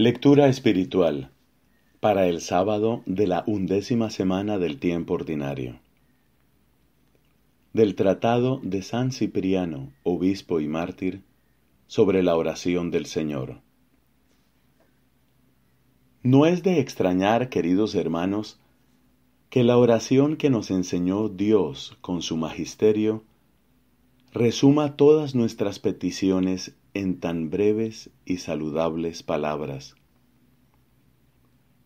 Lectura espiritual para el sábado de la undécima semana del tiempo ordinario. Del Tratado de San Cipriano, obispo y mártir, sobre la oración del Señor. No es de extrañar, queridos hermanos, que la oración que nos enseñó Dios con su magisterio resuma todas nuestras peticiones en tan breves y saludables palabras.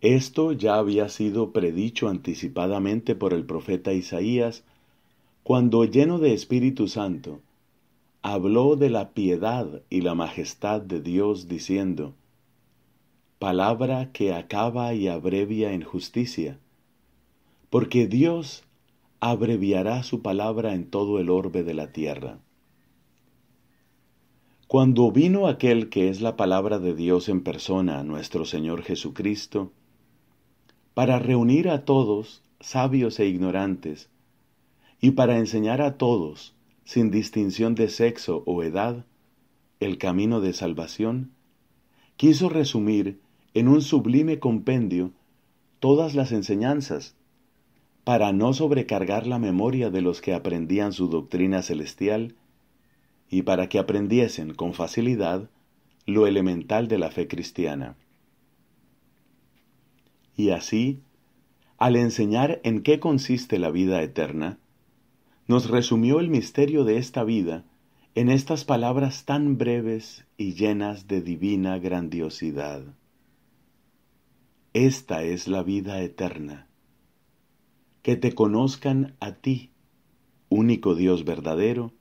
Esto ya había sido predicho anticipadamente por el profeta Isaías, cuando lleno de Espíritu Santo, habló de la piedad y la majestad de Dios diciendo, palabra que acaba y abrevia en justicia, porque Dios abreviará su palabra en todo el orbe de la tierra. Cuando vino aquel que es la palabra de Dios en persona, nuestro Señor Jesucristo, para reunir a todos, sabios e ignorantes, y para enseñar a todos, sin distinción de sexo o edad, el camino de salvación, quiso resumir en un sublime compendio todas las enseñanzas, para no sobrecargar la memoria de los que aprendían su doctrina celestial, y para que aprendiesen con facilidad lo elemental de la fe cristiana. Y así, al enseñar en qué consiste la vida eterna, nos resumió el misterio de esta vida en estas palabras tan breves y llenas de divina grandiosidad. Esta es la vida eterna, que te conozcan a ti, único Dios verdadero,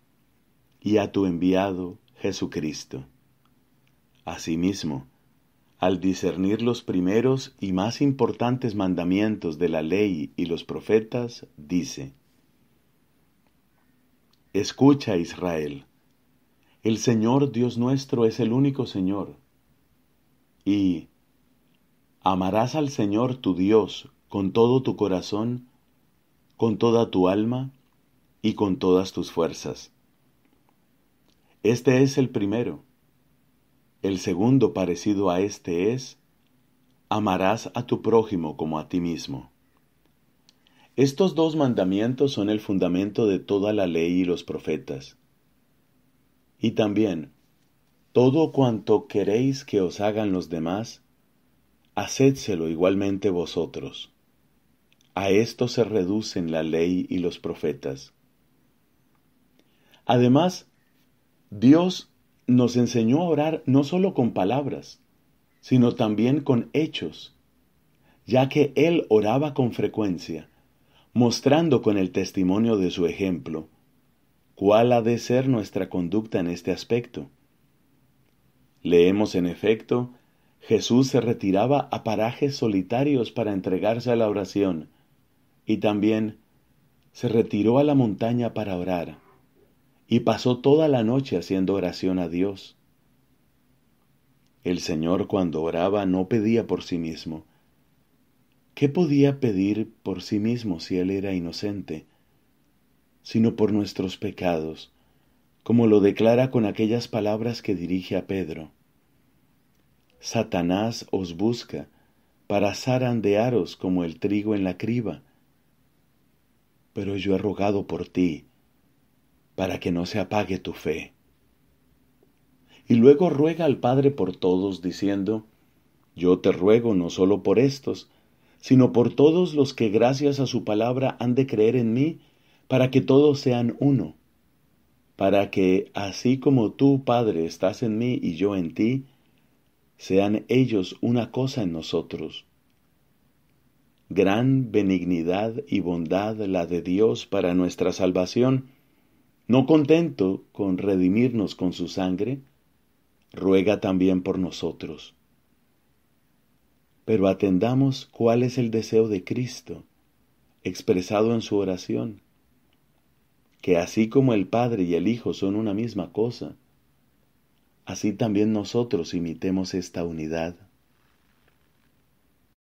y a tu enviado Jesucristo. Asimismo, al discernir los primeros y más importantes mandamientos de la ley y los profetas, dice, Escucha Israel, el Señor Dios nuestro es el único Señor, y amarás al Señor tu Dios con todo tu corazón, con toda tu alma y con todas tus fuerzas. Este es el primero. El segundo parecido a este es, amarás a tu prójimo como a ti mismo. Estos dos mandamientos son el fundamento de toda la ley y los profetas. Y también, todo cuanto queréis que os hagan los demás, hacedselo igualmente vosotros. A esto se reducen la ley y los profetas. Además, Dios nos enseñó a orar no solo con palabras, sino también con hechos, ya que Él oraba con frecuencia, mostrando con el testimonio de su ejemplo cuál ha de ser nuestra conducta en este aspecto. Leemos en efecto, Jesús se retiraba a parajes solitarios para entregarse a la oración, y también se retiró a la montaña para orar y pasó toda la noche haciendo oración a Dios. El Señor cuando oraba no pedía por sí mismo. ¿Qué podía pedir por sí mismo si Él era inocente? Sino por nuestros pecados, como lo declara con aquellas palabras que dirige a Pedro. Satanás os busca para zarandearos como el trigo en la criba. Pero yo he rogado por ti, para que no se apague tu fe. Y luego ruega al Padre por todos, diciendo, Yo te ruego no solo por estos, sino por todos los que gracias a su palabra han de creer en mí, para que todos sean uno, para que así como tú, Padre, estás en mí y yo en ti, sean ellos una cosa en nosotros. Gran benignidad y bondad la de Dios para nuestra salvación, no contento con redimirnos con su sangre, ruega también por nosotros. Pero atendamos cuál es el deseo de Cristo, expresado en su oración, que así como el Padre y el Hijo son una misma cosa, así también nosotros imitemos esta unidad.